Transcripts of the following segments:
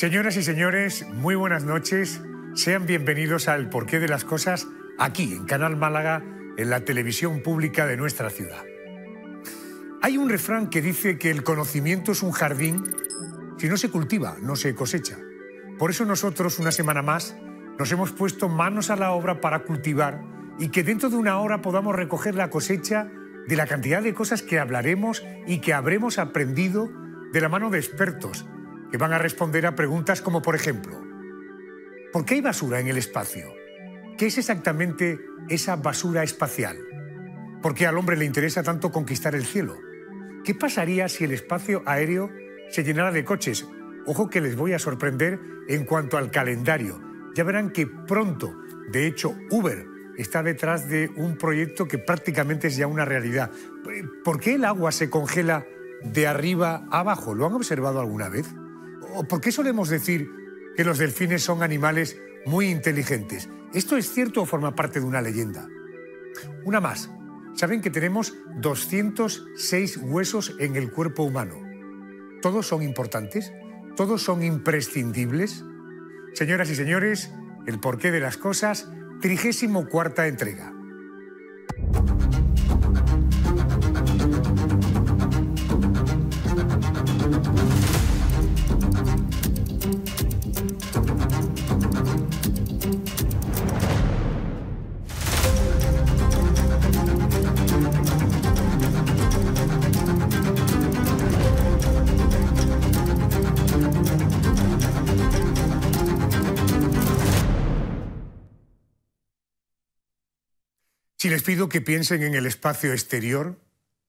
Señoras y señores, muy buenas noches. Sean bienvenidos al Porqué de las Cosas aquí en Canal Málaga, en la televisión pública de nuestra ciudad. Hay un refrán que dice que el conocimiento es un jardín, si no se cultiva, no se cosecha. Por eso nosotros, una semana más, nos hemos puesto manos a la obra para cultivar y que dentro de una hora podamos recoger la cosecha de la cantidad de cosas que hablaremos y que habremos aprendido de la mano de expertos que van a responder a preguntas como por ejemplo, ¿por qué hay basura en el espacio? ¿Qué es exactamente esa basura espacial? ¿Por qué al hombre le interesa tanto conquistar el cielo? ¿Qué pasaría si el espacio aéreo se llenara de coches? Ojo que les voy a sorprender en cuanto al calendario. Ya verán que pronto, de hecho, Uber está detrás de un proyecto que prácticamente es ya una realidad. ¿Por qué el agua se congela de arriba a abajo? ¿Lo han observado alguna vez? por qué solemos decir que los delfines son animales muy inteligentes? ¿Esto es cierto o forma parte de una leyenda? Una más. Saben que tenemos 206 huesos en el cuerpo humano. ¿Todos son importantes? ¿Todos son imprescindibles? Señoras y señores, el porqué de las cosas, 34 cuarta entrega. les pido que piensen en el espacio exterior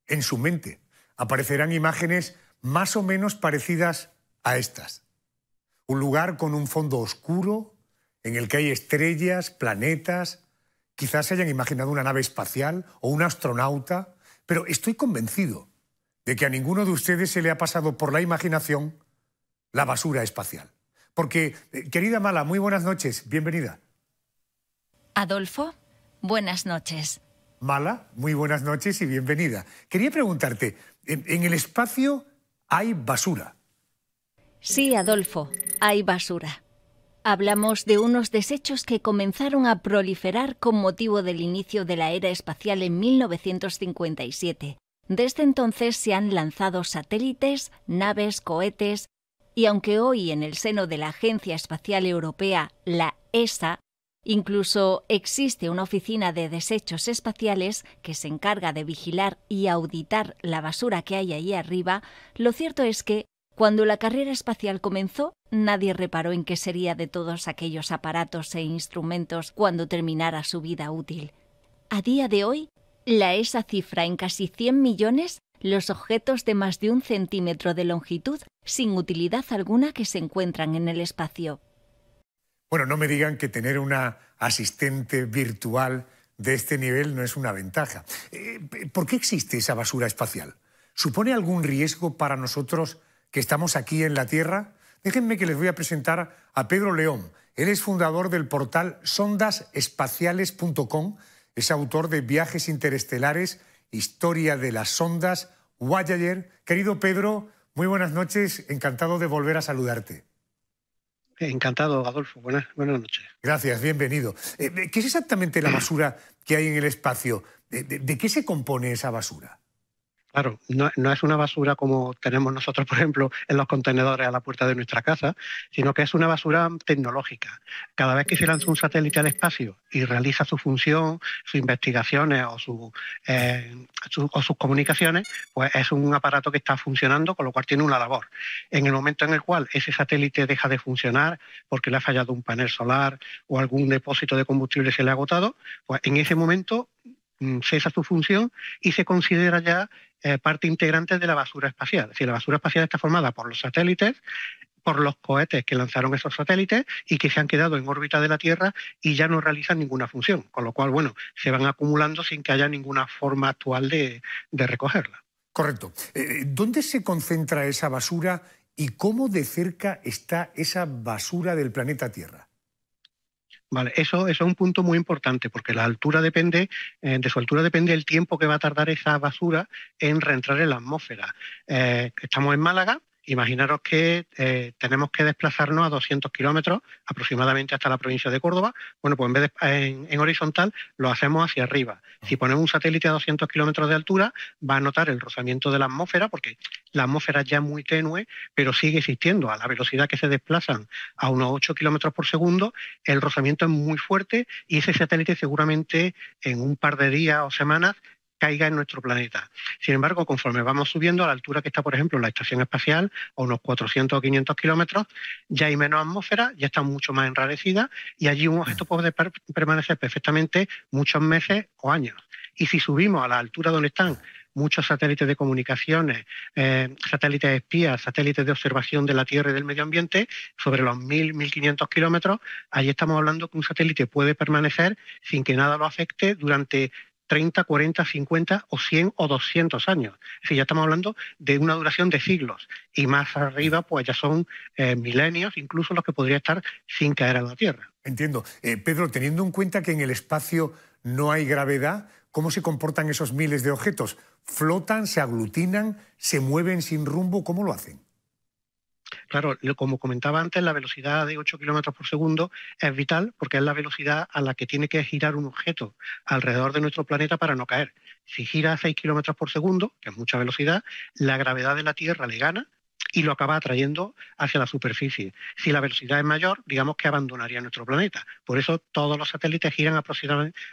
en su mente. Aparecerán imágenes más o menos parecidas a estas. Un lugar con un fondo oscuro, en el que hay estrellas, planetas, quizás se hayan imaginado una nave espacial o un astronauta, pero estoy convencido de que a ninguno de ustedes se le ha pasado por la imaginación la basura espacial. Porque, eh, querida Mala, muy buenas noches, bienvenida. Adolfo buenas noches. Mala, muy buenas noches y bienvenida. Quería preguntarte, en, el espacio hay basura? Sí, Adolfo, hay basura. Hablamos de unos desechos que comenzaron a proliferar con motivo del inicio de la era espacial en 1957. Desde entonces se han lanzado satélites, naves, cohetes, y aunque hoy en el seno de la Agencia Espacial Europea, la ESA, Incluso existe una oficina de desechos espaciales que se encarga de vigilar y auditar la basura que hay ahí arriba. Lo cierto es que, cuando la carrera espacial comenzó, nadie reparó en qué sería de todos aquellos aparatos e instrumentos cuando terminara su vida útil. A día de hoy, la ESA cifra en casi 100 millones los objetos de más de un centímetro de longitud sin utilidad alguna que se encuentran en el espacio. Bueno, no me digan que tener una asistente virtual de este nivel no es una ventaja. Eh, ¿Por qué existe esa basura espacial? ¿Supone algún riesgo para nosotros que estamos aquí en la Tierra? Déjenme que les voy a presentar a Pedro León. Él es fundador del portal sondasespaciales.com, es autor de Viajes Interestelares, Historia de las Sondas, Voyager. Querido Pedro, muy buenas noches, encantado de volver a saludarte. Encantado, Adolfo. Buenas, buenas noches. Gracias, bienvenido. Eh, ¿Qué es exactamente la basura que hay en el espacio? de, de qué se compone esa basura? Claro, no, es una basura como tenemos nosotros, por ejemplo, en los contenedores a la puerta de nuestra casa, sino que es una basura tecnológica. Cada vez que se lanza un satélite al espacio y realiza su función, sus investigaciones eh, o sus comunicaciones, pues es un aparato que está funcionando, con lo cual tiene una labor. En el momento en el cual ese satélite deja de funcionar porque le ha fallado un panel solar o algún depósito de combustible se le ha agotado, pues en ese momento mm, cesa su función y se considera ya eh, parte integrante de la basura espacial. Es decir, la basura espacial está formada por los satélites, por los cohetes que lanzaron esos satélites y que se han quedado en órbita de la Tierra y ya no realizan ninguna función, con lo cual, bueno, se van acumulando sin que haya ninguna forma actual de, recogerla. Correcto. Eh, eh, ¿Dónde se concentra esa basura y cómo de cerca está esa basura del planeta Tierra? eso, es un punto muy importante porque la altura depende, eh, de su altura depende el tiempo que va a tardar esa basura en reentrar en la atmósfera. Eh, estamos en Málaga, Imaginaros que eh, tenemos que desplazarnos a 200 kilómetros aproximadamente hasta la provincia de Córdoba. Bueno, pues en vez de en, en horizontal lo hacemos hacia arriba. Si ponemos un satélite a 200 kilómetros de altura, va a notar el rozamiento de la atmósfera, porque la atmósfera es ya muy tenue, pero sigue existiendo. A la velocidad que se desplazan a unos 8 kilómetros por segundo, el rozamiento es muy fuerte y ese satélite seguramente en un par de días o semanas caiga en nuestro planeta. Sin embargo, conforme vamos subiendo a la altura que está, por ejemplo, la estación espacial, a unos 400 o 500 kilómetros, ya hay menos atmósfera, ya está mucho más enrarecida y allí un objeto puede permanecer perfectamente muchos meses o años. Y si subimos a la altura donde están muchos satélites de comunicaciones, satélites eh, satélites espías, satélites de observación de la Tierra y del medio ambiente, sobre los 1.000, 1.500 kilómetros, ahí estamos hablando que un satélite puede permanecer sin que nada lo afecte durante 30, 40, 50 o 100 o 200 años. Es decir, ya estamos hablando de una duración de siglos y más arriba pues ya son eh, milenios, incluso los que podría estar sin caer a la Tierra. Entiendo. Eh, Pedro, teniendo en cuenta que en el espacio no hay gravedad, ¿cómo se comportan esos miles de objetos? ¿Flotan, se aglutinan, se mueven sin rumbo? ¿Cómo lo hacen? Claro, como comentaba antes, la velocidad de 8 kilómetros por segundo es vital porque es la velocidad a la que tiene que girar un objeto alrededor de nuestro planeta para no caer. Si gira a 6 kilómetros por segundo, que es mucha velocidad, la gravedad de la Tierra le gana y lo acaba atrayendo hacia la superficie. Si la velocidad es mayor, digamos que abandonaría nuestro planeta. Por eso todos los satélites giran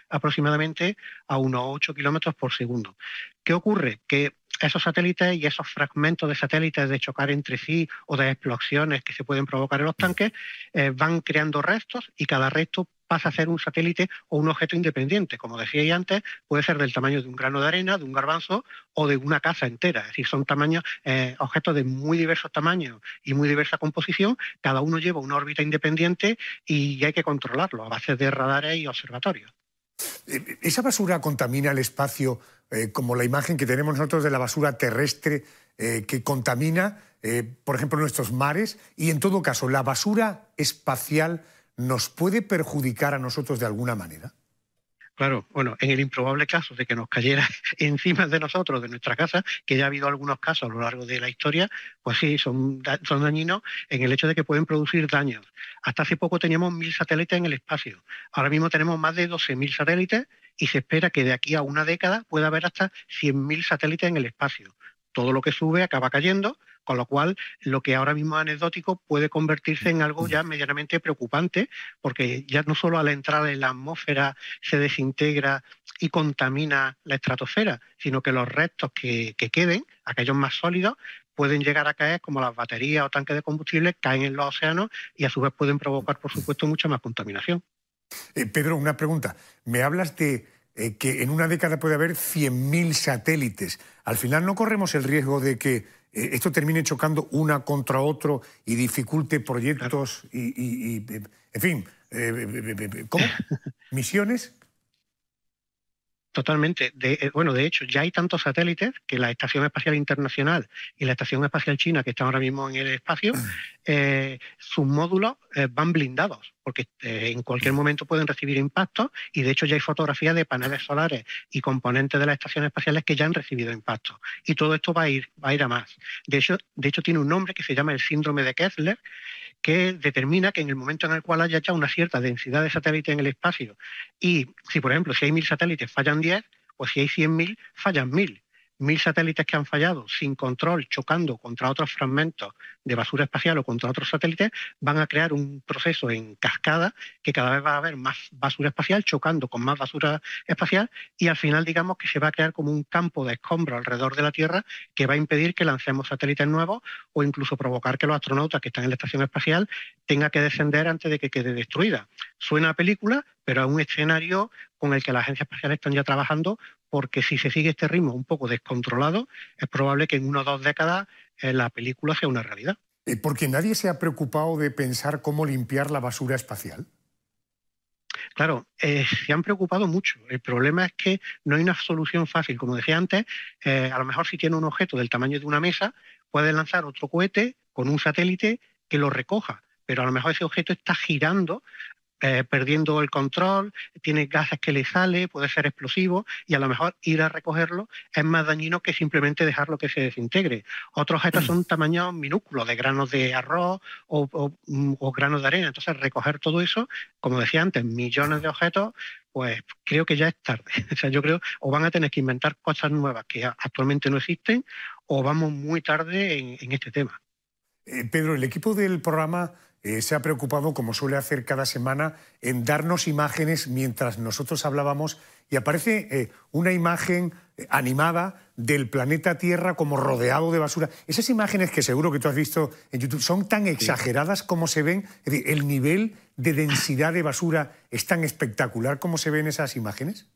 aproximadamente a unos 8 kilómetros por segundo. ¿Qué ocurre? Que esos satélites y esos fragmentos de satélites de chocar entre sí o de explosiones que se pueden provocar en los tanques eh, van creando restos y cada resto pasa a ser un satélite o un objeto independiente. Como decía antes, puede ser del tamaño de un grano de arena, de un garbanzo o de una casa entera. Es decir, son tamaños, eh, objetos de muy diversos tamaños y muy diversa composición. Cada uno lleva una órbita independiente y hay que controlarlo a base de radares y observatorios. ¿Esa basura contamina el espacio eh, como la imagen que tenemos nosotros de la basura terrestre eh, que contamina, eh, por ejemplo, nuestros mares? Y en todo caso, ¿la basura espacial nos puede perjudicar a nosotros de alguna manera? Claro, bueno, en el improbable caso de que nos cayera encima de nosotros, de nuestra casa, que ya ha habido algunos casos a lo largo de la historia, pues sí, son, dañinos en el hecho de que pueden producir daños. Hasta hace poco teníamos mil satélites en el espacio. Ahora mismo tenemos más de 12.000 satélites y se espera que de aquí a una década pueda haber hasta 100.000 satélites en el espacio. Todo lo que sube acaba cayendo con lo cual, lo que ahora mismo es anecdótico puede convertirse en algo ya medianamente preocupante, porque ya no solo al entrar en la atmósfera se desintegra y contamina la estratosfera, sino que los restos que, queden, aquellos más sólidos, pueden llegar a caer, como las baterías o tanques de combustible, caen en los océanos y a su vez pueden provocar, por supuesto, mucha más contaminación. Eh, Pedro, una pregunta. Me hablas de eh, que en una década puede haber 100.000 satélites. Al final no corremos el riesgo de que eh, esto termine chocando una contra otro y dificulte proyectos y, y, eh, en fin, eh, ¿cómo? ¿Misiones? Totalmente. Eh, bueno, de hecho, ya hay tantos satélites que la Estación Espacial Internacional y la Estación Espacial China, que están ahora mismo en el espacio, ah. eh, sus módulos eh, van blindados, porque en cualquier momento pueden recibir impactos y de hecho ya hay fotografías de paneles solares y componentes de las estaciones espaciales que ya han recibido impactos. Y todo esto va a ir, a, ir más. De hecho, de hecho, tiene un nombre que se llama el síndrome de Kessler, que determina que en el momento en el cual haya echado una cierta densidad de satélites en el espacio y si, por ejemplo, si hay mil satélites fallan 10, o si hay mil fallan mil mil satélites que han fallado sin control, chocando contra otros fragmentos de basura espacial o contra otros satélites, van a crear un proceso en cascada que cada vez va a haber más basura espacial chocando con más basura espacial y al final digamos que se va a crear como un campo de escombro alrededor de la Tierra que va a impedir que lancemos satélites nuevos o incluso provocar que los astronautas que están en la estación espacial tengan que descender antes de que quede destruida. Suena a película, pero a un escenario con el que las agencias espaciales están ya trabajando, porque si se sigue este ritmo un poco descontrolado, es probable que en una o dos décadas eh, la película sea una realidad. Eh, porque nadie se ha preocupado de pensar cómo limpiar la basura espacial. Claro, eh, se han preocupado mucho. El problema es que no hay una solución fácil. Como decía antes, a lo mejor si tiene un objeto del tamaño de una mesa, puede lanzar otro cohete con un satélite que lo recoja, pero a lo mejor ese objeto está girando eh, perdiendo el control, tiene gases que le sale, puede ser explosivo y a lo mejor ir a recogerlo es más dañino que simplemente dejarlo que se desintegre. Otros objetos son mm. tamaños minúsculos, de granos de arroz mm, o, granos de arena. Entonces, recoger todo eso, como decía antes, millones de objetos pues creo que ya es tarde. O sea, yo creo, o van a tener que inventar cosas nuevas que actualmente no existen, o vamos muy tarde en, este tema. Eh, Pedro, el equipo del programa eh, se ha preocupado, como suele hacer cada semana, en darnos imágenes mientras nosotros hablábamos y aparece eh, una imagen eh, animada del planeta Tierra como rodeado de basura. Esas imágenes que seguro que tú has visto en YouTube son tan exageradas como se ven. el nivel de densidad de basura es tan espectacular como se ven esas imágenes.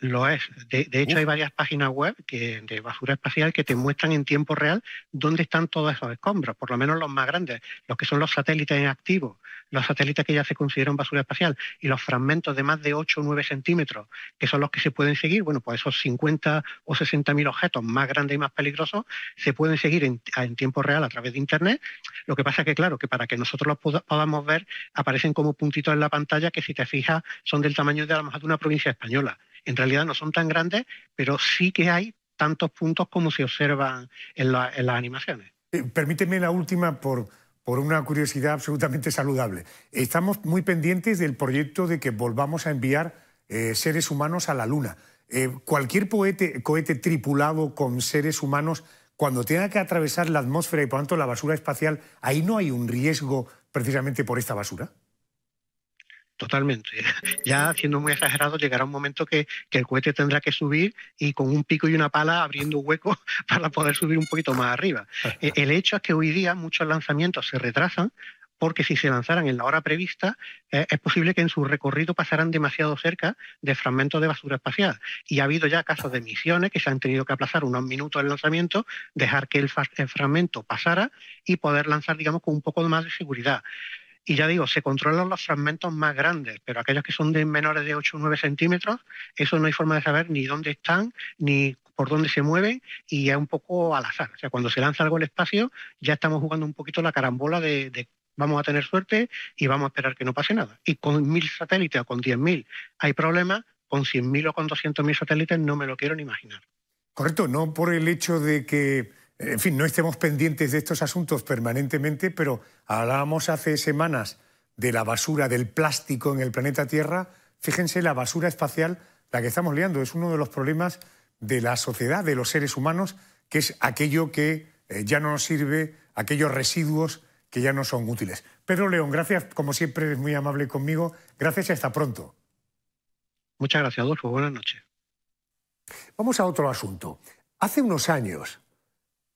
Lo es. De, hecho, hay varias páginas web que, de basura espacial que te muestran en tiempo real dónde están todos esos escombros, por lo menos los más grandes, los que son los satélites en activo, los satélites que ya se consideran basura espacial y los fragmentos de más de 8 o 9 centímetros, que son los que se pueden seguir. Bueno, pues esos 50 o 60 mil objetos más grandes y más peligrosos se pueden seguir en, tiempo real a través de Internet. Lo que pasa es que, claro, que para que nosotros los podamos ver, aparecen como puntitos en la pantalla que, si te fijas, son del tamaño de a lo de una provincia española en realidad no son tan grandes, pero sí que hay tantos puntos como se observan en, las animaciones. Eh, permíteme la última por, una curiosidad absolutamente saludable. Estamos muy pendientes del proyecto de que volvamos a enviar eh, seres humanos a la Luna. Eh, cualquier cohete, cohete tripulado con seres humanos, cuando tenga que atravesar la atmósfera y por tanto la basura espacial, ahí no hay un riesgo precisamente por esta basura totalmente. Ya siendo muy exagerado, llegará un momento que, el cohete tendrá que subir y con un pico y una pala abriendo hueco para poder subir un poquito más arriba. Eh, el hecho es que hoy día muchos lanzamientos se retrasan porque si se lanzaran en la hora prevista, eh, es posible que en su recorrido pasaran demasiado cerca de fragmentos de basura espacial. Y ha habido ya casos de misiones que se han tenido que aplazar unos minutos el lanzamiento, dejar que el, el fragmento pasara y poder lanzar, digamos, con un poco más de seguridad. Y ya digo, se controlan los fragmentos más grandes, pero aquellos que son de menores de 8 o 9 centímetros, eso no hay forma de saber ni dónde están, ni por dónde se mueven, y es un poco al azar. O sea, cuando se lanza algo al espacio, ya estamos jugando un poquito la carambola de, vamos a tener suerte y vamos a esperar que no pase nada. Y con mil satélites o con 10.000 hay problemas, con 100.000 o con 200.000 satélites no me lo quiero ni imaginar. Correcto, no por el hecho de que en fin, no estemos pendientes de estos asuntos permanentemente, pero hablábamos hace semanas de la basura, del plástico en el planeta Tierra. Fíjense la basura espacial, la que estamos liando, es uno de los problemas de la sociedad, de los seres humanos, que es aquello que eh, ya no nos sirve, aquellos residuos que ya no son útiles. Pedro León, gracias, como siempre, eres muy amable conmigo. Gracias y hasta pronto. Muchas gracias, Adolfo. Buenas noches. Vamos a otro asunto. Hace unos años,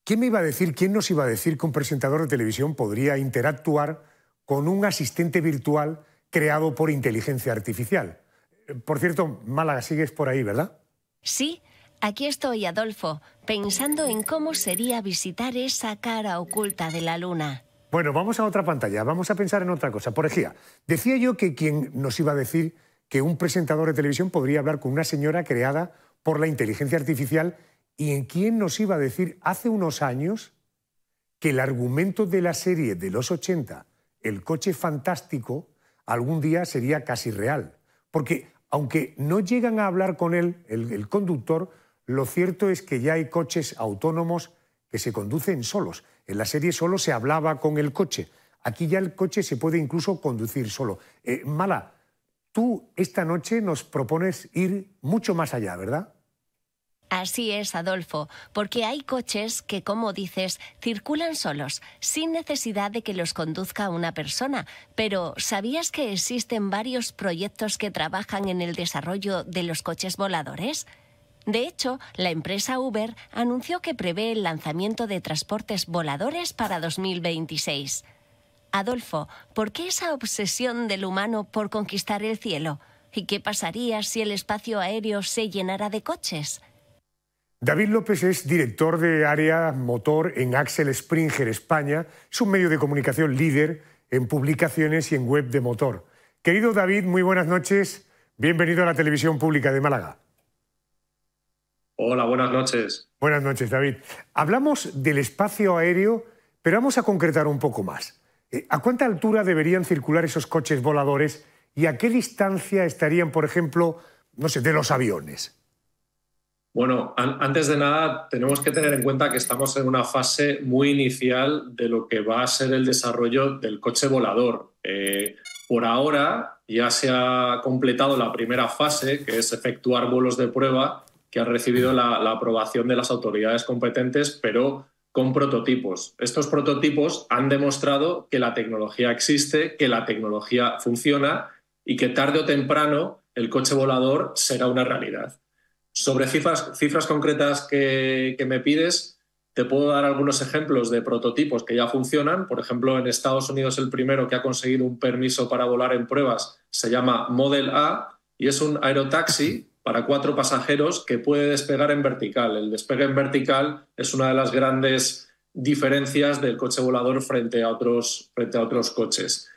¿Quién me iba a decir, quién nos iba a decir que un presentador de televisión podría interactuar con un asistente virtual creado por inteligencia artificial? Eh, por cierto, Málaga, sigues por ahí, ¿verdad? Sí, aquí estoy, Adolfo, pensando en cómo sería visitar esa cara oculta de la luna. Bueno, vamos a otra pantalla, vamos a pensar en otra cosa. Por ejemplo, decía yo que quien nos iba a decir que un presentador de televisión podría hablar con una señora creada por la inteligencia artificial ¿Y en quién nos iba a decir hace unos años que el argumento de la serie de los 80, el coche fantástico, algún día sería casi real? Porque aunque no llegan a hablar con él, el, conductor, lo cierto es que ya hay coches autónomos que se conducen solos. En la serie solo se hablaba con el coche. Aquí ya el coche se puede incluso conducir solo. Eh, Mala, tú esta noche nos propones ir mucho más allá, ¿verdad? Así es, Adolfo, porque hay coches que, como dices, circulan solos, sin necesidad de que los conduzca una persona. Pero, ¿sabías que existen varios proyectos que trabajan en el desarrollo de los coches voladores? De hecho, la empresa Uber anunció que prevé el lanzamiento de transportes voladores para 2026. Adolfo, ¿por qué esa obsesión del humano por conquistar el cielo? ¿Y qué pasaría si el espacio aéreo se llenara de coches? David López es director de área motor en Axel Springer España. Es un medio de comunicación líder en publicaciones y en web de motor. Querido David, muy buenas noches. Bienvenido a la televisión pública de Málaga. Hola, buenas noches. Buenas noches, David. Hablamos del espacio aéreo, pero vamos a concretar un poco más. Eh, ¿A cuánta altura deberían circular esos coches voladores y a qué distancia estarían, por ejemplo, no sé, de los aviones? Bueno, antes de nada, tenemos que tener en cuenta que estamos en una fase muy inicial de lo que va a ser el desarrollo del coche volador. Eh, por ahora ya se ha completado la primera fase, que es efectuar vuelos de prueba, que ha recibido la aprobación de las autoridades competentes, pero con prototipos. Estos prototipos han demostrado que la tecnología existe, que la tecnología funciona y que tarde o temprano el coche volador será una realidad. Sobre cifras, cifras concretas que, me pides, te puedo dar algunos ejemplos de prototipos que ya funcionan. Por ejemplo, en Estados Unidos el primero que ha conseguido un permiso para volar en pruebas se llama Model A y es un aerotaxi para cuatro pasajeros que puede despegar en vertical. El despegue en vertical es una de las grandes diferencias del coche volador frente a otros, frente a otros coches.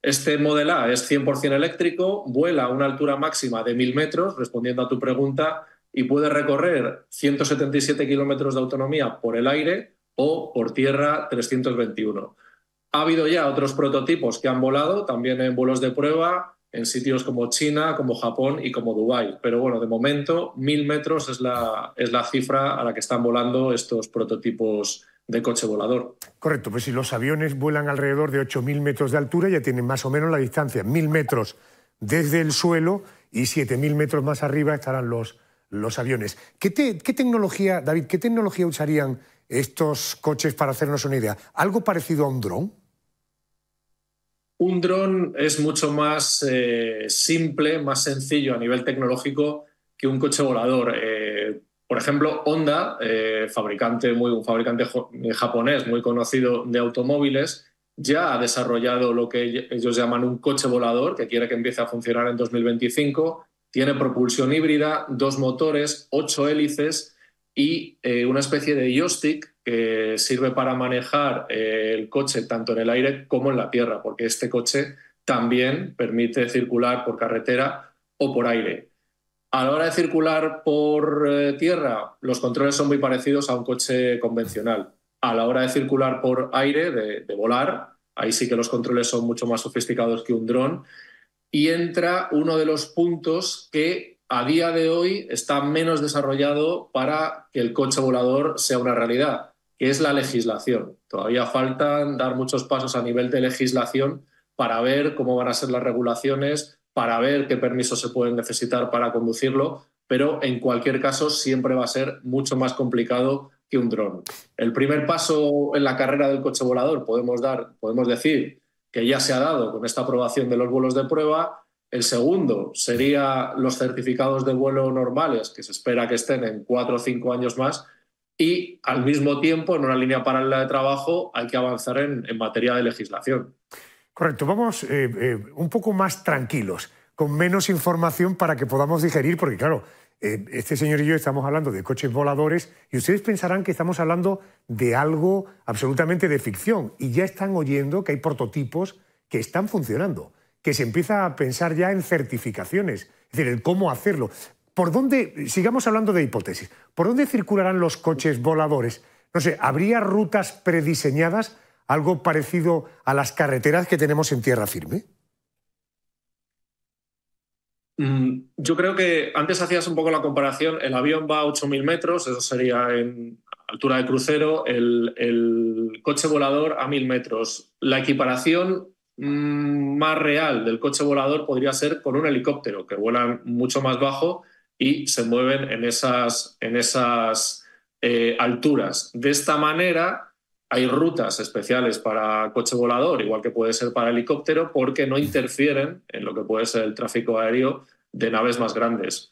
Este Model A es 100% eléctrico, vuela a una altura máxima de 1.000 metros, respondiendo a tu pregunta, y puede recorrer 177 kilómetros de autonomía por el aire o por tierra 321. Ha habido ya otros prototipos que han volado, también en vuelos de prueba, en sitios como China, como Japón y como Dubái. Pero bueno, de momento, mil metros es la, es la cifra a la que están volando estos prototipos de coche volador. Correcto, pues si los aviones vuelan alrededor de 8.000 metros de altura, ya tienen más o menos la distancia, 1.000 metros desde el suelo y 7.000 metros más arriba estarán los, los aviones. ¿Qué, tecnología, David, qué tecnología usarían estos coches para hacernos una idea? ¿Algo parecido a un dron? Un dron es mucho más eh, simple, más sencillo a nivel tecnológico que un coche volador. Eh, por ejemplo, Honda, eh, fabricante muy, un fabricante japonés muy conocido de automóviles, ya ha desarrollado lo que ellos llaman un coche volador, que quiere que empiece a funcionar en 2025 tiene propulsión híbrida, dos motores, ocho hélices y eh, una especie de joystick que sirve para manejar eh, el coche tanto en el aire como en la tierra, porque este coche también permite circular por carretera o por aire. A la hora de circular por eh, tierra, los controles son muy parecidos a un coche convencional. A la hora de circular por aire, de, de volar, ahí sí que los controles son mucho más sofisticados que un dron y entra uno de los puntos que a día de hoy está menos desarrollado para que el coche volador sea una realidad, que es la legislación. Todavía faltan dar muchos pasos a nivel de legislación para ver cómo van a ser las regulaciones, para ver qué permisos se pueden necesitar para conducirlo, pero en cualquier caso siempre va a ser mucho más complicado que un dron. El primer paso en la carrera del coche volador podemos dar, podemos decir que ya se ha dado con esta aprobación de los vuelos de prueba. El segundo sería los certificados de vuelo normales, que se espera que estén en cuatro o cinco años más. Y al mismo tiempo, en una línea paralela de trabajo, hay que avanzar en, materia de legislación. Correcto, vamos eh, eh, un poco más tranquilos, con menos información para que podamos digerir, porque claro, eh, este señor y yo estamos hablando de coches voladores y ustedes pensarán que estamos hablando de algo absolutamente de ficción y ya están oyendo que hay prototipos que están funcionando, que se empieza a pensar ya en certificaciones, es decir, el cómo hacerlo. ¿Por dónde, sigamos hablando de hipótesis, por dónde circularán los coches voladores? No sé, ¿habría rutas prediseñadas, algo parecido a las carreteras que tenemos en tierra firme? Mm, yo creo que antes hacías un poco la comparación, el avión va a 8.000 metros, eso sería en altura de crucero, el, coche volador a 1.000 metros. La equiparación mm, más real del coche volador podría ser con un helicóptero, que vuelan mucho más bajo y se mueven en esas, en esas eh, alturas. De esta manera, hay rutas especiales para coche volador, igual que puede ser para helicóptero, porque no interfieren en lo que puede ser el tráfico aéreo de naves más grandes.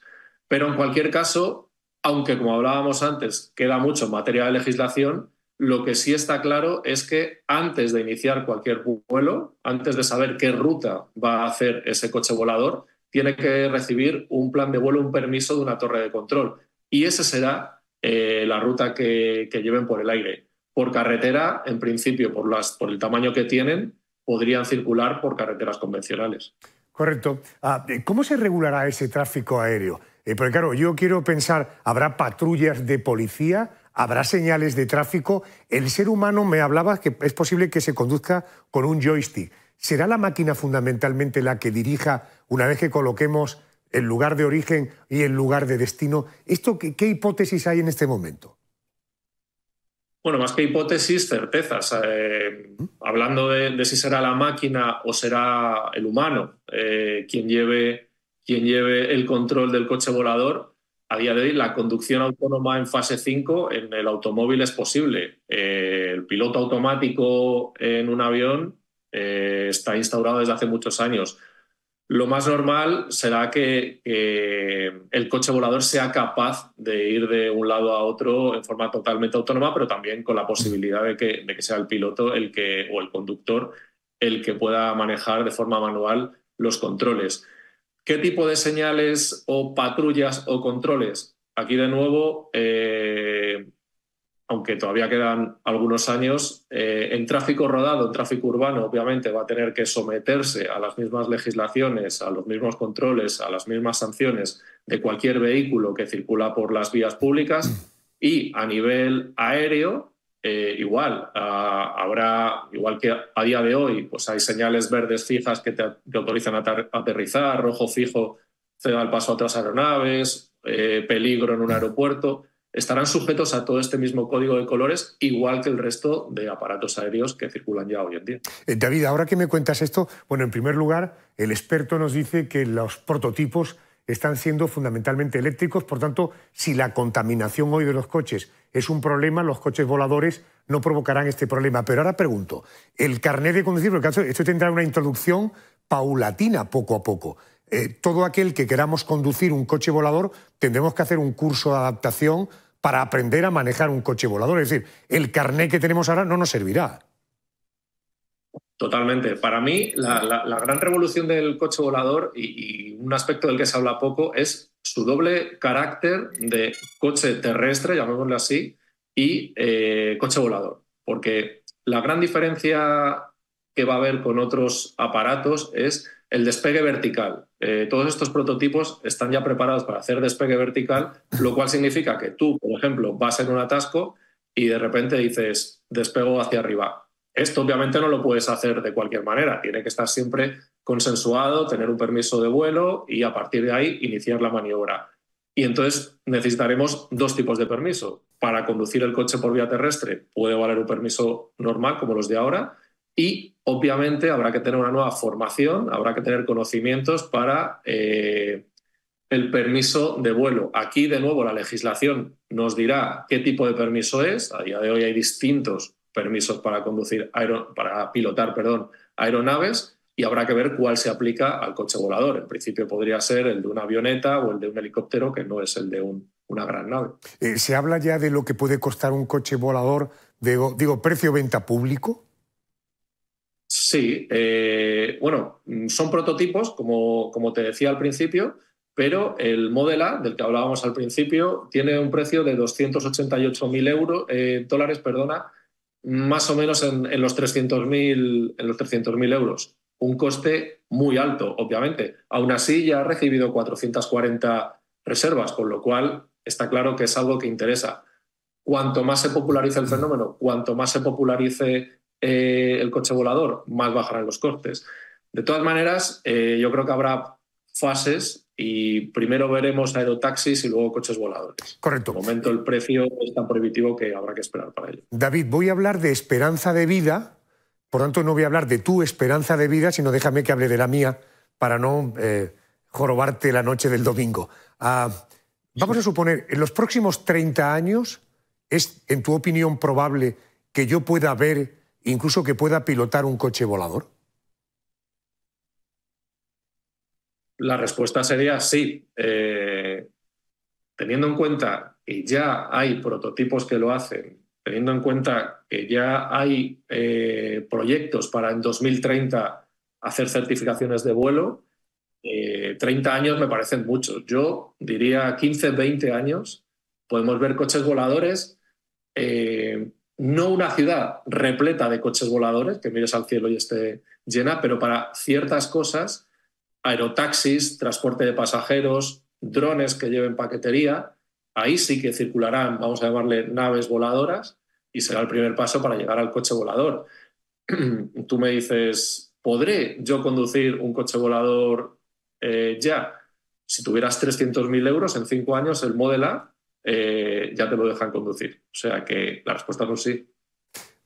Pero en cualquier caso, aunque como hablábamos antes, queda mucho en materia de legislación, lo que sí está claro es que antes de iniciar cualquier vuelo, antes de saber qué ruta va a hacer ese coche volador, tiene que recibir un plan de vuelo, un permiso de una torre de control. Y esa será eh, la ruta que lleven por el aire. Por carretera, en principio, por, las, por el tamaño que tienen, podrían circular por carreteras convencionales. Correcto. Ah, eh, ¿Cómo se regulará ese tráfico aéreo? Eh, porque claro, yo quiero pensar, ¿habrá patrullas de policía? ¿Habrá señales de tráfico? El ser humano me hablaba que es posible que se conduzca con un joystick. ¿Será la máquina fundamentalmente la que dirija una vez que coloquemos el lugar de origen y el lugar de destino? ¿Esto, qué hipótesis hay en este momento? Bueno, más que hipótesis, certezas. Eh, hablando de, si será la máquina o será el humano eh, quien, lleve, quien lleve el control del coche volador, a día de hoy la conducción autónoma en fase 5 en el automóvil es posible. Eh, el piloto automático en un avión está instaurado desde hace muchos años lo más normal será que, el coche volador sea capaz de ir de un lado a otro en forma totalmente autónoma, pero también con la posibilidad de que, sea el piloto o el conductor el que pueda manejar de forma manual los controles. ¿Qué tipo de señales o patrullas o controles? Aquí de nuevo eh, aunque todavía quedan algunos años, eh, en tráfico rodado, en tráfico urbano, obviamente va a tener que someterse a las mismas legislaciones, a los mismos controles, a las mismas sanciones de cualquier vehículo que circula por las vías públicas. Mm. Y a nivel aéreo, eh, igual, ah, habrá, igual que a día de hoy, pues hay señales verdes fijas que te, autorizan a aterrizar, rojo fijo ceda el paso a otras aeronaves, eh, peligro en un aeropuerto estarán sujetos a todo este mismo código de colores, igual que el resto de aparatos aéreos que circulan ya hoy en día. Eh, David, ahora que me cuentas esto, bueno, en primer lugar, el experto nos dice que los prototipos están siendo fundamentalmente eléctricos, por tanto, si la contaminación hoy de los coches es un problema, los coches voladores no provocarán este problema. Pero ahora pregunto, el carnet de conducir, porque esto tendrá una introducción paulatina, poco a poco. Eh, todo aquel que queramos conducir un coche volador tendremos que hacer un curso de adaptación para aprender a manejar un coche volador. Es decir, el carné que tenemos ahora no nos servirá. Totalmente. Para mí, la, gran revolución del coche volador y, un aspecto del que se habla poco es su doble carácter de coche terrestre, llamémosle así, y eh, coche volador. Porque la gran diferencia que va a haber con otros aparatos es el despegue vertical. Eh, todos estos prototipos están ya preparados para hacer despegue vertical, lo cual significa que tú, por ejemplo, vas en un atasco y de repente dices despego hacia arriba. Esto obviamente no lo puedes hacer de cualquier manera, tiene que estar siempre consensuado, tener un permiso de vuelo y a partir de ahí iniciar la maniobra. Y entonces necesitaremos dos tipos de permiso. Para conducir el coche por vía terrestre puede valer un permiso normal como los de ahora y obviamente habrá que tener una nueva formación, habrá que tener conocimientos para eh, el permiso de vuelo. Aquí, de nuevo, la legislación nos dirá qué tipo de permiso es. A día de hoy hay distintos permisos para conducir, para pilotar, aeronaves y habrá que ver cuál se aplica al coche volador. En principio podría ser el de una avioneta o el de un helicóptero, que no es el de una gran nave. Eh, ¿Se habla ya de lo que puede costar un coche volador, de, digo, precio venta público? Sí, eh, bueno, son prototipos, como, como te decía al principio, pero el Model A, del que hablábamos al principio, tiene un precio de 288.000 euros, eh, dólares, perdona, más o menos en, en los 300.000 euros. Un coste muy alto, obviamente. Aún así, ya ha recibido 440 reservas, con lo cual está claro que es algo que interesa. Cuanto más se popularice el fenómeno, cuanto más se popularice eh, el coche volador, más bajarán los costes. De todas maneras, eh, yo creo que habrá fases y primero veremos aerotaxis y luego coches voladores. Correcto. De momento el precio es tan prohibitivo que habrá que esperar para ello. David, voy a hablar de esperanza de vida, por tanto no voy a hablar de tu esperanza de vida, sino déjame que hable de la mía para no eh, jorobarte la noche del domingo. Ah, vamos a suponer, en los próximos 30 años, ¿es en tu opinión probable que yo pueda ver incluso que pueda pilotar un coche volador? La respuesta sería sí. Eh, teniendo en cuenta que ya hay prototipos que lo hacen, teniendo en cuenta que ya hay eh, proyectos para en 2030 hacer certificaciones de vuelo, 30 eh, años me parecen muchos. Yo diría 15, 20 años podemos ver coches voladores no una ciudad repleta de coches voladores, que mires al cielo y esté llena, pero para ciertas cosas, aerotaxis, transporte de pasajeros, drones que lleven paquetería, ahí sí que circularán, vamos a llamarle naves voladoras, y será el primer paso para llegar al coche volador. Tú me dices, ¿podré yo conducir un coche volador eh, ya? Si tuvieras 300.000 euros en cinco años, el Model A, eh, ya te lo dejan conducir. O sea que la respuesta no es sí.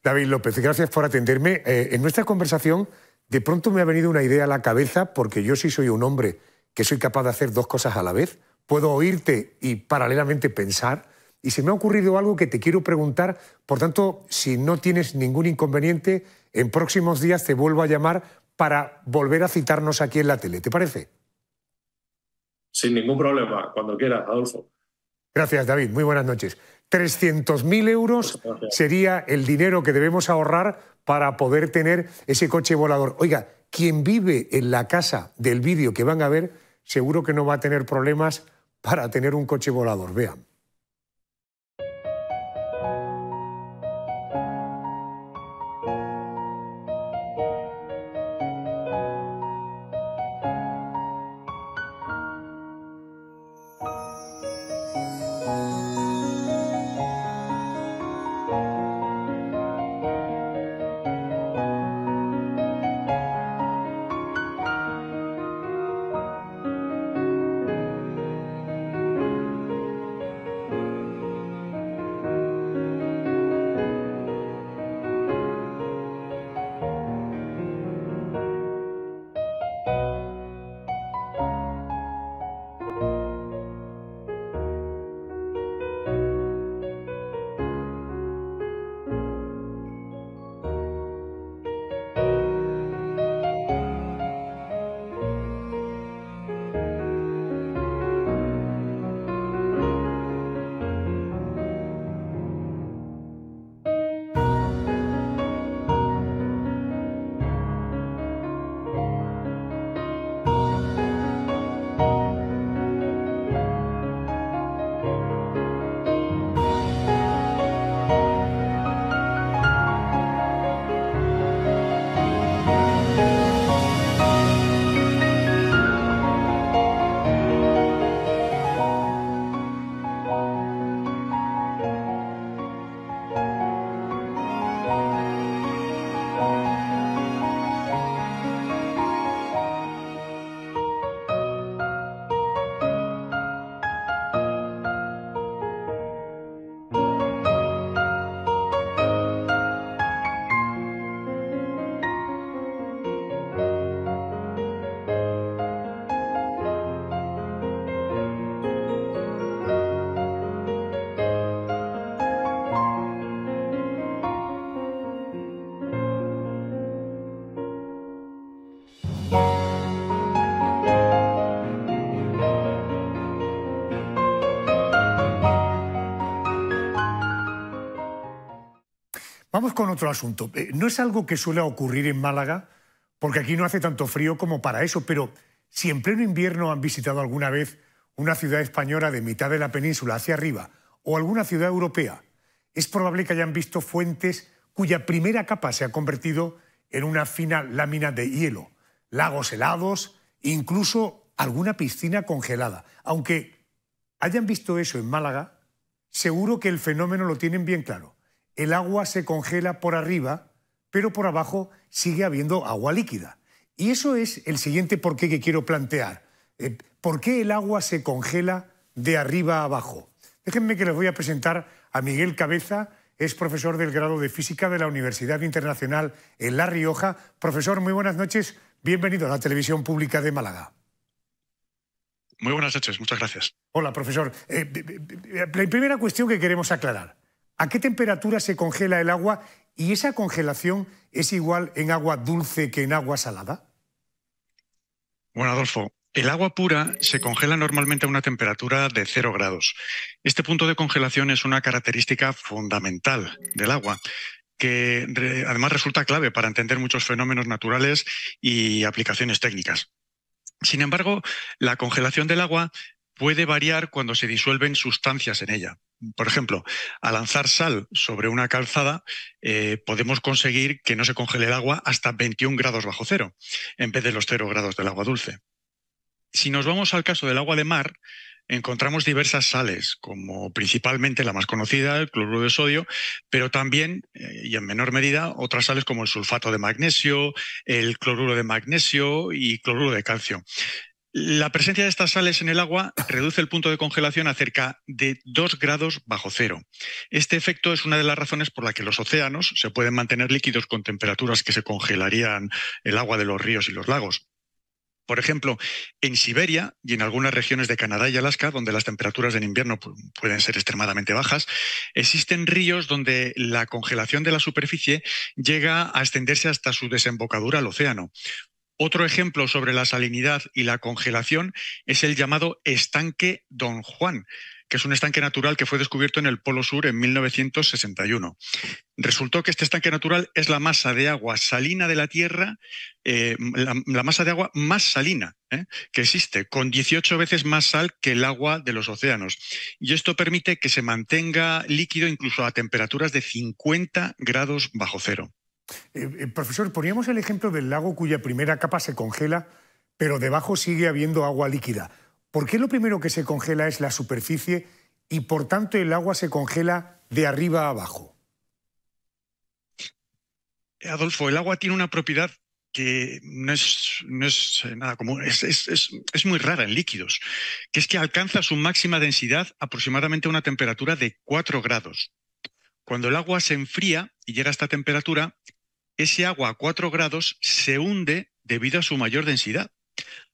David López, gracias por atenderme. Eh, en nuestra conversación, de pronto me ha venido una idea a la cabeza, porque yo sí soy un hombre que soy capaz de hacer dos cosas a la vez. Puedo oírte y paralelamente pensar. Y se me ha ocurrido algo que te quiero preguntar. Por tanto, si no tienes ningún inconveniente, en próximos días te vuelvo a llamar para volver a citarnos aquí en la tele. ¿Te parece? Sin ningún problema, cuando quieras, Adolfo. Gracias, David. Muy buenas noches. 300.000 euros sería el dinero que debemos ahorrar para poder tener ese coche volador. Oiga, quien vive en la casa del vídeo que van a ver, seguro que no va a tener problemas para tener un coche volador. Vean. vamos con otro asunto. Eh, no es algo que suele ocurrir en Málaga, porque aquí no hace tanto frío como para eso, pero si en pleno invierno han visitado alguna vez una ciudad española de mitad de la península hacia arriba o alguna ciudad europea, es probable que hayan visto fuentes cuya primera capa se ha convertido en una fina lámina de hielo, lagos helados, incluso alguna piscina congelada. Aunque hayan visto eso en Málaga, seguro que el fenómeno lo tienen bien claro el agua se congela por arriba, pero por abajo sigue habiendo agua líquida. Y eso es el siguiente porqué que quiero plantear. Eh, ¿Por qué el agua se congela de arriba a abajo? Déjenme que les voy a presentar a Miguel Cabeza, es profesor del grado de física de la Universidad Internacional en La Rioja. Profesor, muy buenas noches, bienvenido a la televisión pública de Málaga. Muy buenas noches, muchas gracias. Hola, profesor. Eh, eh, la primera cuestión que queremos aclarar a qué temperatura se congela el agua y esa congelación es igual en agua dulce que en agua salada. Bueno, Adolfo, el agua pura se congela normalmente a una temperatura de cero grados. Este punto de congelación es una característica fundamental del agua que además resulta clave para entender muchos fenómenos naturales y aplicaciones técnicas. Sin embargo, la congelación del agua puede variar cuando se disuelven sustancias en ella por ejemplo, al lanzar sal sobre una calzada, eh, podemos conseguir que no se congele el agua hasta 21 grados bajo cero, en vez de los cero grados del agua dulce. Si nos vamos al caso del agua de mar, encontramos diversas sales, como principalmente la más conocida, el cloruro de sodio, pero también, eh, y en menor medida, otras sales como el sulfato de magnesio, el cloruro de magnesio y cloruro de calcio. La presencia de estas sales en el agua reduce el punto de congelación a cerca de 2 grados bajo cero. Este efecto es una de las razones por la que los océanos se pueden mantener líquidos con temperaturas que se congelarían el agua de los ríos y los lagos. Por ejemplo, en Siberia y en algunas regiones de Canadá y Alaska, donde las temperaturas en invierno pueden ser extremadamente bajas, existen ríos donde la congelación de la superficie llega a extenderse hasta su desembocadura al océano. Otro ejemplo sobre la salinidad y la congelación es el llamado estanque Don Juan, que es un estanque natural que fue descubierto en el Polo Sur en 1961. Resultó que este estanque natural es la masa de agua salina de la Tierra, eh, la, masa de agua más salina eh, que existe, con 18 veces más sal que el agua de los océanos. Y esto permite que se mantenga líquido incluso a temperaturas de 50 grados bajo cero. Eh, eh, profesor, poníamos el ejemplo del lago cuya primera capa se congela, pero debajo sigue habiendo agua líquida. ¿Por qué lo primero que se congela es la superficie y por tanto el agua se congela de arriba a abajo? Adolfo, el agua tiene una propiedad que no es, eh, nada común, es, es, muy rara en líquidos, que es que alcanza su máxima densidad aproximadamente a una temperatura de 4 grados. Cuando el agua se enfría y llega a esta temperatura, ese agua a 4 grados se hunde debido a su mayor densidad.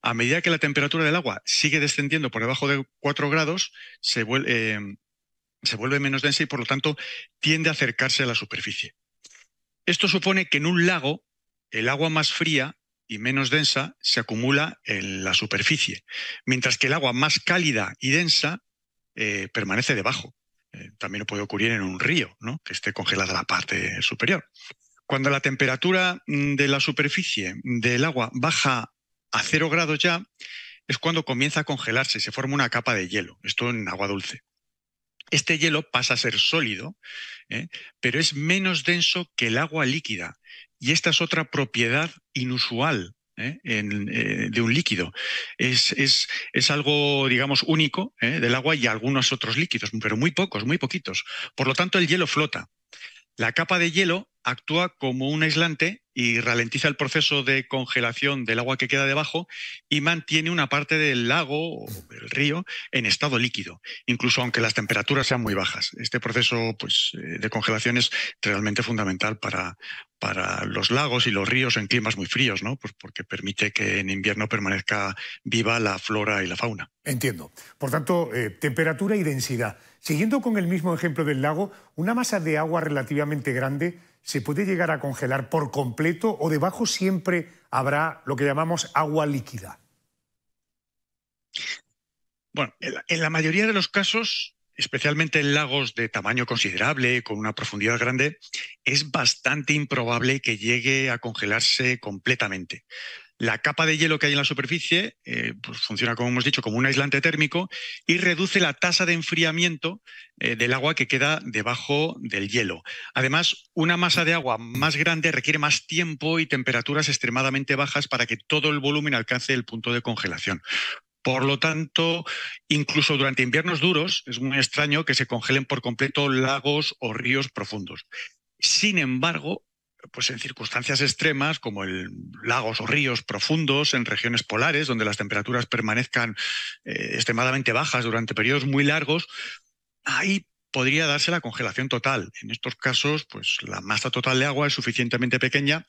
A medida que la temperatura del agua sigue descendiendo por debajo de 4 grados, eh, se vuelve, menos densa y por lo tanto tiende a acercarse a la superficie. Esto supone que en un lago el agua más fría y menos densa se acumula en la superficie, mientras que el agua más cálida y densa eh, permanece debajo. Eh, también puede ocurrir en un río, ¿no? que esté congelada la parte superior. Cuando la temperatura mm, de la superficie del agua baja a cero grados ya, es cuando comienza a congelarse, se forma una capa de hielo, esto en agua dulce. Este hielo pasa a ser sólido, ¿eh? pero es menos denso que el agua líquida. Y esta es otra propiedad inusual ¿eh? Eh, de un líquido. Es, es, es algo, digamos, único del agua y algunos otros líquidos, pero muy pocos, muy poquitos. Por lo tanto, el hielo flota. La capa de hielo actúa como un aislante y ralentiza el proceso de congelación del agua que queda debajo y mantiene una parte del lago o del río en estado líquido, incluso aunque las temperaturas sean muy bajas. Este proceso pues, eh, de congelación es realmente fundamental para, para los lagos y los ríos en climas muy fríos, ¿no? Pues porque permite que en invierno permanezca viva la flora y la fauna. Entiendo. Por tanto, eh, temperatura y densidad. Siguiendo con el mismo ejemplo del lago, una masa de agua relativamente grande ¿Se puede llegar a congelar por completo o debajo siempre habrá lo que llamamos agua líquida? Bueno, en la mayoría de los casos, especialmente en lagos de tamaño considerable, con una profundidad grande, es bastante improbable que llegue a congelarse completamente. La capa de hielo que hay en la superficie eh, pues funciona, como hemos dicho, como un aislante térmico y reduce la tasa de enfriamiento eh, del agua que queda debajo del hielo. Además, una masa de agua más grande requiere más tiempo y temperaturas extremadamente bajas para que todo el volumen alcance el punto de congelación. Por lo tanto, incluso durante inviernos duros, es muy extraño que se congelen por completo lagos o ríos profundos. Sin embargo, pues en circunstancias extremas como en lagos o ríos profundos en regiones polares donde las temperaturas permanezcan eh, extremadamente bajas durante periodos muy largos, ahí podría darse la congelación total. En estos casos, pues la masa total de agua es suficientemente pequeña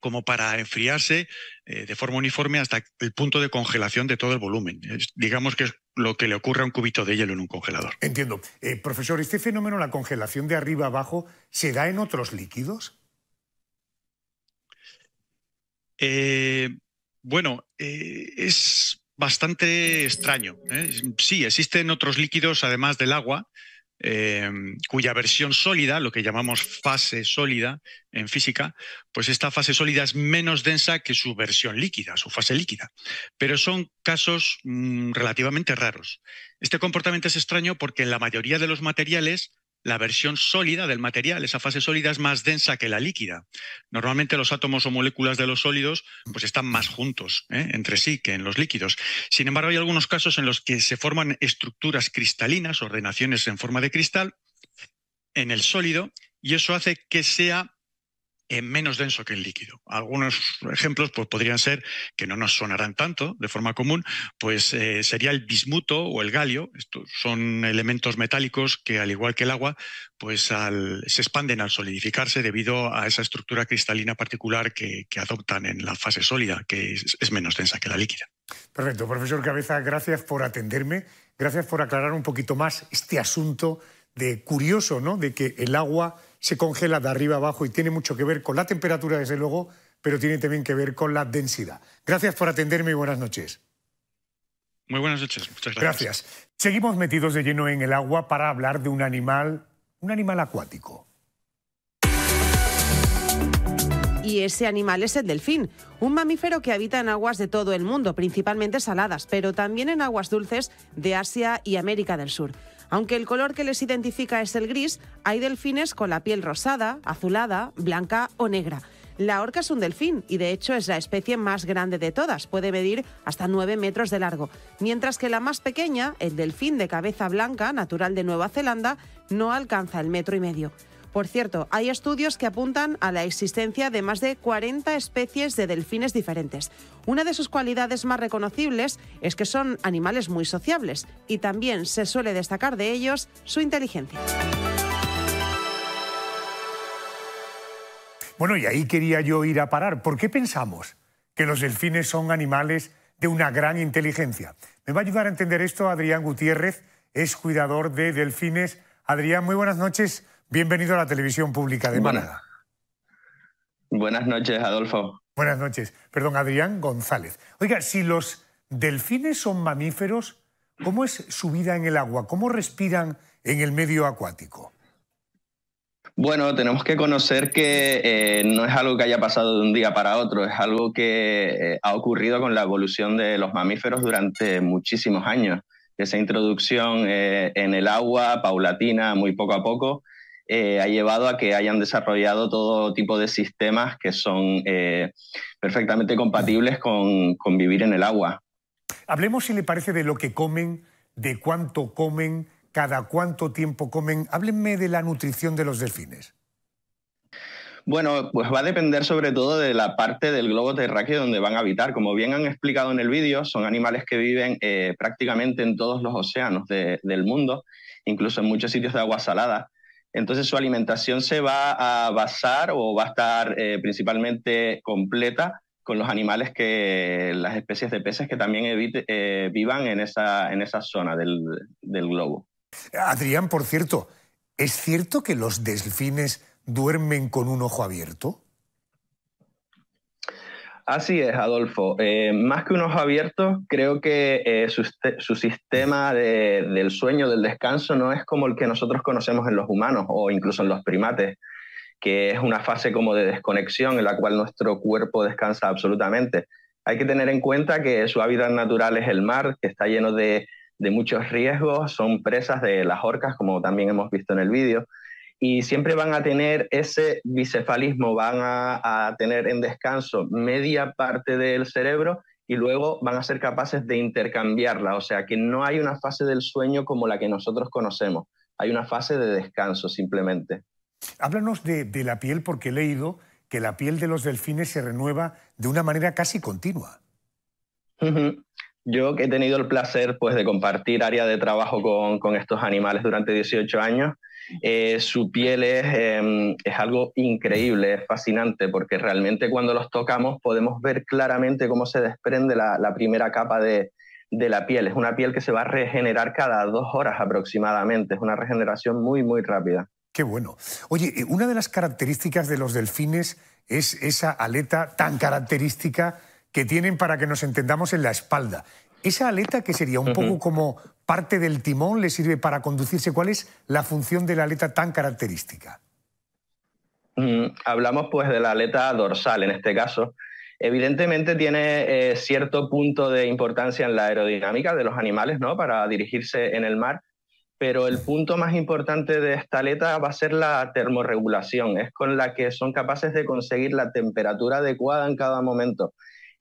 como para enfriarse eh, de forma uniforme hasta el punto de congelación de todo el volumen. digamos que es lo que le ocurre a un cubito de hielo en un congelador. Entiendo. Eh, profesor, ¿este fenómeno, la congelación de arriba abajo, se da en otros líquidos? Eh, bueno, eh, es bastante extraño. ¿eh? Sí, existen otros líquidos además del agua, cuya versión sólida, lo que llamamos fase sólida en física, pues esta fase sólida es menos densa que su versión líquida, su fase líquida. Pero son casos mm, relativamente raros. Este comportamiento es extraño porque en la mayoría de los materiales la versión sólida del material, esa fase sólida es más densa que la líquida. Normalmente los átomos o moléculas de los sólidos pues están más juntos ¿eh? entre sí que en los líquidos. Sin embargo, hay algunos casos en los que se forman estructuras cristalinas, ordenaciones en forma de cristal en el sólido y eso hace que sea eh, menos denso que el líquido. Algunos ejemplos pues, podrían ser, que no nos sonarán tanto de forma común, pues eh, sería el bismuto o el galio. Estos son elementos metálicos que, al igual que el agua, pues se expanden al solidificarse debido a esa estructura cristalina particular que, adoptan en la fase sólida, que es, menos densa que la líquida. Perfecto, profesor Cabeza, gracias por atenderme, gracias por aclarar un poquito más este asunto de curioso, ¿no? De que el agua se congela de arriba abajo y tiene mucho que ver con la temperatura, desde luego, pero tiene también que ver con la densidad. Gracias por atenderme y buenas noches. Muy buenas noches, muchas gracias. Gracias. Seguimos metidos de lleno en el agua para hablar de un animal, un animal acuático. Y ese animal es el delfín, un mamífero que habita en aguas de todo el mundo, principalmente saladas, pero también en aguas dulces de Asia y América del Sur. Aunque el color que les identifica es el gris, hay delfines con la piel rosada, azulada, blanca o negra. La orca es un delfín y de hecho es la especie más grande de todas, puede medir hasta 9 metros de largo, mientras que la más pequeña, el delfín de cabeza blanca, natural de Nueva Zelanda, no alcanza el metro y medio. Por cierto, hay estudios que apuntan a la existencia de más de 40 especies de delfines diferentes. Una de sus cualidades más reconocibles es que son animales muy sociables y también se suele destacar de ellos su inteligencia. Bueno, y ahí quería yo ir a parar. ¿Por qué pensamos que los delfines son animales de una gran inteligencia? Me va a ayudar a entender esto Adrián Gutiérrez, es cuidador de delfines. Adrián, muy buenas noches. Bienvenido a la televisión pública de Málaga. Buenas noches, Adolfo. Buenas noches. Perdón, Adrián González. Oiga, si los delfines son mamíferos, ¿cómo es su vida en el agua? ¿Cómo respiran en el medio acuático? Bueno, tenemos que conocer que eh, no es algo que haya pasado de un día para otro, es algo que eh, ha ocurrido con la evolución de los mamíferos durante muchísimos años. Esa introducción eh, en el agua, paulatina, muy poco a poco, eh, ha llevado a que hayan desarrollado todo tipo de sistemas que son eh, perfectamente compatibles con, vivir en el agua. Hablemos, si le parece, de lo que comen, de cuánto comen, cada cuánto tiempo comen. Háblenme de la nutrición de los delfines. Bueno, pues va a depender sobre todo de la parte del globo terráqueo donde van a habitar. Como bien han explicado en el vídeo, son animales que viven eh, prácticamente en todos los océanos del mundo, incluso en muchos sitios de agua salada entonces su alimentación se va a basar o va a estar eh, principalmente completa con los animales que, las especies de peces que también eh, vivan en esa, zona del, del globo. Adrián, por cierto, ¿es cierto que los delfines duermen con un ojo abierto? Así es, Adolfo. Eh, más que unos abierto, creo que eh, este, su, sistema del sueño, del descanso, no es como el que nosotros conocemos en los humanos o incluso en los primates, que es una fase como de desconexión en la cual nuestro cuerpo descansa absolutamente. Hay que tener en cuenta que su hábitat natural es el mar, que está lleno de, de muchos riesgos, son presas de las orcas, como también hemos visto en el vídeo y siempre van a tener ese bicefalismo, van a, tener en descanso media parte del cerebro y luego van a ser capaces de intercambiarla. O sea que no hay una fase del sueño como la que nosotros conocemos, hay una fase de descanso simplemente. Háblanos de, la piel porque he leído que la piel de los delfines se renueva de una manera casi continua. Yo que he tenido el placer pues, de compartir área de trabajo con, con estos animales durante 18 años, eh, su piel es, em, es, algo increíble, es fascinante, porque realmente cuando los tocamos podemos ver claramente cómo se desprende la, primera capa de, de la piel. Es una piel que se va a regenerar cada dos horas aproximadamente, es una regeneración muy, muy rápida. Qué bueno. Oye, eh, una de las características de los delfines es esa aleta tan característica que tienen para que nos entendamos en la espalda. ¿Esa aleta, que sería un poco como parte del timón, le sirve para conducirse? ¿Cuál es la función de la aleta tan característica? Mm, hablamos pues de la aleta dorsal en este caso. Evidentemente tiene eh, cierto punto de importancia en la aerodinámica de los animales, ¿no? Para dirigirse en el mar, pero el punto más importante de esta aleta va a ser la termorregulación, es con la que son capaces de conseguir la temperatura adecuada en cada momento.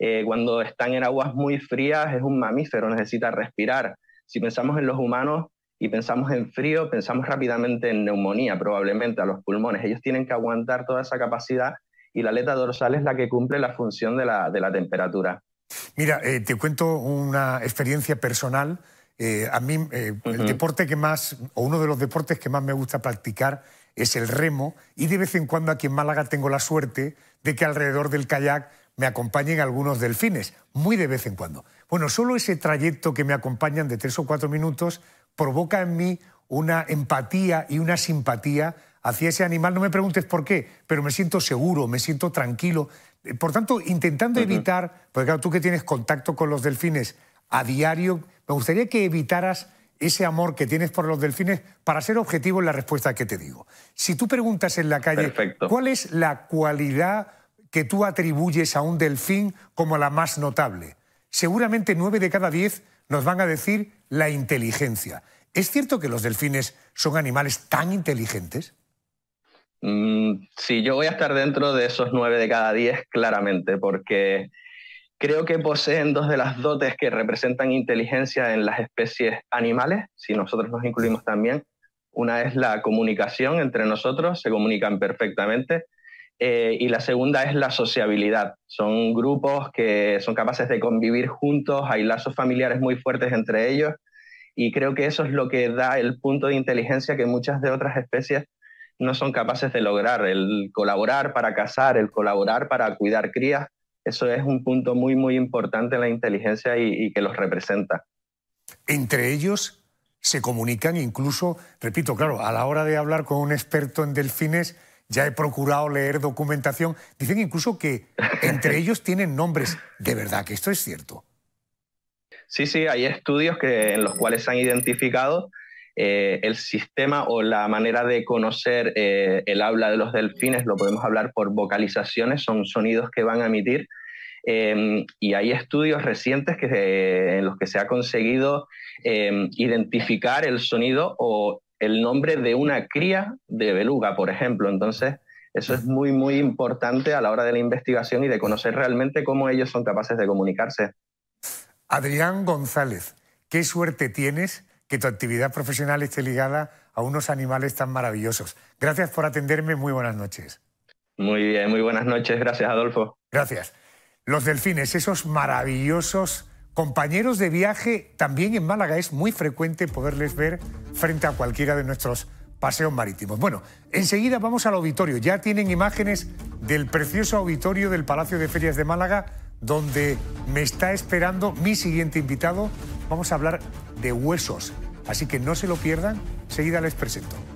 Eh, cuando están en aguas muy frías es un mamífero, necesita respirar. Si pensamos en los humanos y pensamos en frío, pensamos rápidamente en neumonía, probablemente a los pulmones. Ellos tienen que aguantar toda esa capacidad y la aleta dorsal es la que cumple la función de la, de la temperatura. Mira, eh, te cuento una experiencia personal. Eh, a mí, el deporte que más, o uno de los deportes que más me gusta practicar es el remo. Y de vez en cuando aquí en Málaga tengo la suerte de que alrededor del kayak me acompañen algunos delfines, muy de vez en cuando. Bueno, solo ese trayecto que me acompañan de tres o cuatro minutos provoca en mí una empatía y una simpatía hacia ese animal. No me preguntes por qué, pero me siento seguro, me siento tranquilo. Eh, por tanto, intentando evitar, porque claro, tú que tienes contacto con los delfines a diario, me gustaría que evitaras ese amor que tienes por los delfines para ser objetivo en la respuesta que te digo. Si tú preguntas en la calle cuál es la cualidad que tú atribuyes a un delfín como la más notable. Seguramente nueve de cada diez nos van a decir la inteligencia. ¿Es cierto que los delfines son animales tan inteligentes? Si mm, sí, yo voy a estar dentro de esos nueve de cada diez, claramente, porque creo que poseen dos de las dotes que representan inteligencia en las especies animales, si nosotros nos incluimos también. Una es la comunicación entre nosotros, se comunican perfectamente, eh, y la segunda es la sociabilidad. Son grupos que son capaces de convivir juntos, hay lazos familiares muy fuertes entre ellos y creo que eso es lo que da el punto de inteligencia que muchas de otras especies no son capaces de lograr. El colaborar para cazar, el colaborar para cuidar crías, eso es un punto muy, muy importante en la inteligencia y que los representa. Entre ellos se comunican incluso, repito, claro, a la hora de hablar con un experto en delfines, ya he procurado leer documentación. Dicen incluso que entre ellos tienen nombres. De verdad que esto es cierto. Sí, sí, hay estudios que, en los cuales se han identificado eh, el sistema o la manera de conocer eh, el habla de los delfines, lo podemos hablar por vocalizaciones, son sonidos que van a emitir. Em, y hay estudios recientes que eh, en los que se ha conseguido em, identificar el sonido o el nombre de una cría de beluga, por ejemplo. Entonces, eso es muy, muy importante a la hora de la investigación y de conocer realmente cómo ellos son capaces de comunicarse. Adrián González, qué suerte tienes que tu actividad profesional esté ligada a unos animales tan maravillosos. Gracias por atenderme, muy buenas noches. Muy bien, muy buenas noches, gracias Adolfo. Gracias. Los delfines, esos maravillosos compañeros de viaje, también en Málaga es muy frecuente poderles ver frente a cualquiera de nuestros paseos marítimos. Bueno, enseguida vamos al auditorio. Ya tienen imágenes del precioso auditorio del Palacio de Ferias de Málaga, donde me está esperando mi siguiente invitado. Vamos a hablar de huesos, así que no se lo pierdan. enseguida les presento.